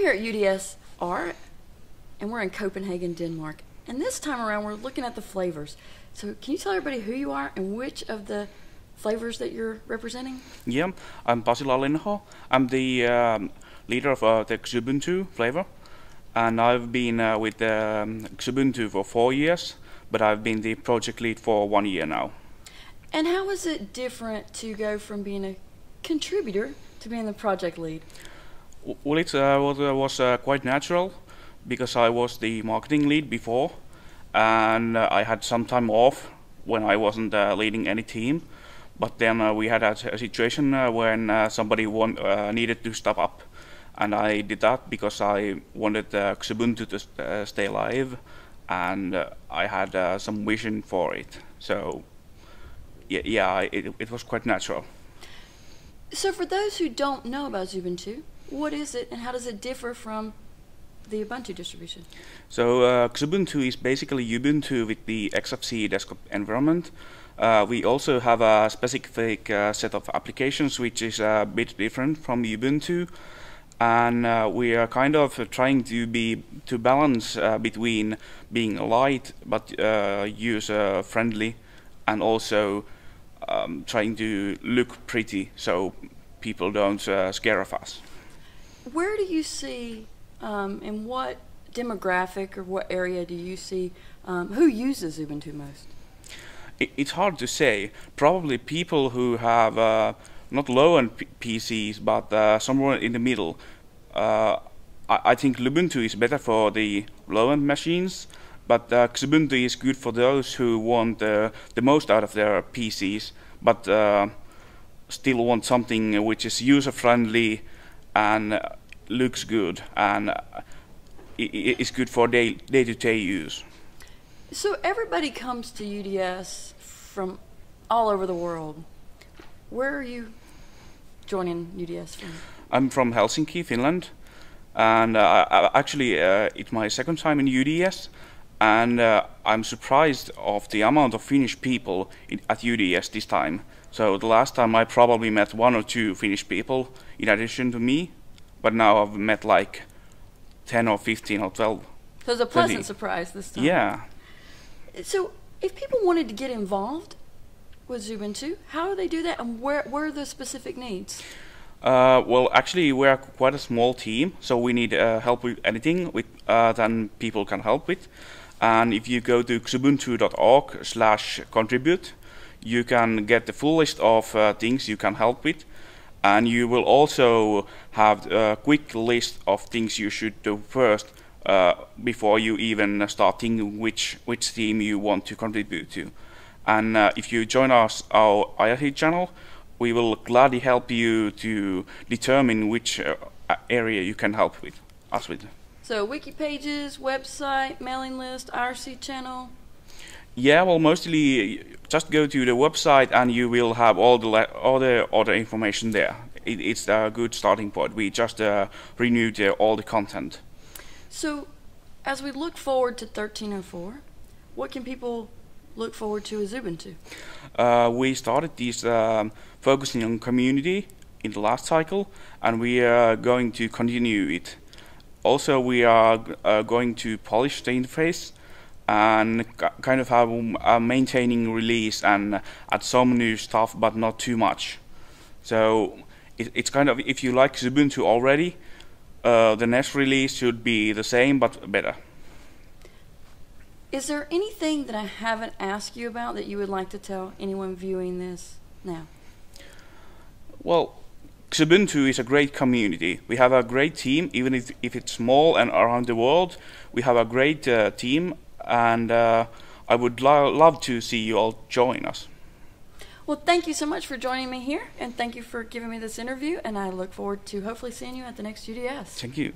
I'm here at UDSR, and we're in Copenhagen, Denmark. And this time around, we're looking at the flavors. So can you tell everybody who you are and which of the flavors that you're representing? Yeah, I'm Basil Alinho. I'm the um, leader of uh, the Xubuntu flavor. And I've been uh, with um, Xubuntu for four years, but I've been the project lead for one year now. And how is it different to go from being a contributor to being the project lead? Well, uh, was, uh, was uh, quite natural because I was the marketing lead before and I had some time off when I wasn't leading any team. But then we had a, a situation when somebody want, needed to step up and I did that because I wanted uh, Xubuntu to st uh, stay alive, and uh, I had uh, some vision for it. So, yeah, yeah it, it was quite natural. So, for those who don't know about Xubuntu, what is it and how does it differ from the Ubuntu distribution? So uh, Xubuntu is basically Ubuntu with the XFCE desktop environment. Uh, we also have a specific uh, set of applications which is a bit different from Ubuntu. And uh, we are kind of trying to be to balance uh, between being light but uh, user friendly, and also um, trying to look pretty so people don't uh, scare of us. Where do you see, um, in what demographic or what area do you see um, who uses Ubuntu most? It, it's hard to say. Probably people who have uh, not low-end PCs, but uh, somewhere in the middle. Uh, I, I, think Ubuntu is better for the low-end machines, but uh, Xubuntu is good for those who want uh, the most out of their PCs, but uh, still want something which is user-friendly and looks good and it's good for day day to day use. So everybody comes to UDS from all over the world. Where are you joining UDS from? I'm from Helsinki, Finland, and uh, actually uh, it's my second time in UDS and uh, I'm surprised of the amount of Finnish people in, at UDS this time. So the last time I probably met one or two Finnish people in addition to me, but now I've met like 10 or 15 or 12. So it's a pleasant 20. surprise this time. Yeah. So if people wanted to get involved with Zubuntu, how do they do that and where, where are the specific needs? Uh, well, actually, we are quite a small team, so we need uh, help with anything with, uh, that people can help with. And if you go to xubuntu.org slash contribute, you can get the full list of uh, things you can help with. And you will also have a quick list of things you should do first uh, before you even start thinking which, which theme you want to contribute to. And uh, if you join us, our IRC channel, we will gladly help you to determine which uh, area you can help with us with. So wiki pages, website, mailing list, IRC channel. Yeah, well, mostly uh, just go to the website and you will have all the all the other information there. It, it's a good starting point. We just uh, renewed uh, all the content. So, as we look forward to 1304, what can people look forward to as Ubuntu? Uh, we started this um, focusing on community in the last cycle, and we are going to continue it also, we are uh, going to polish the interface and kind of have a uh, maintaining release and add some new stuff, but not too much. So it, it's kind of if you like Ubuntu already, uh, the next release should be the same but better. Is there anything that I haven't asked you about that you would like to tell anyone viewing this now? Well, Xubuntu is a great community. We have a great team, even if, if it's small and around the world. We have a great uh, team, and uh, I would lo love to see you all join us. Well, thank you so much for joining me here, and thank you for giving me this interview. And I look forward to hopefully seeing you at the next UDS. Thank you.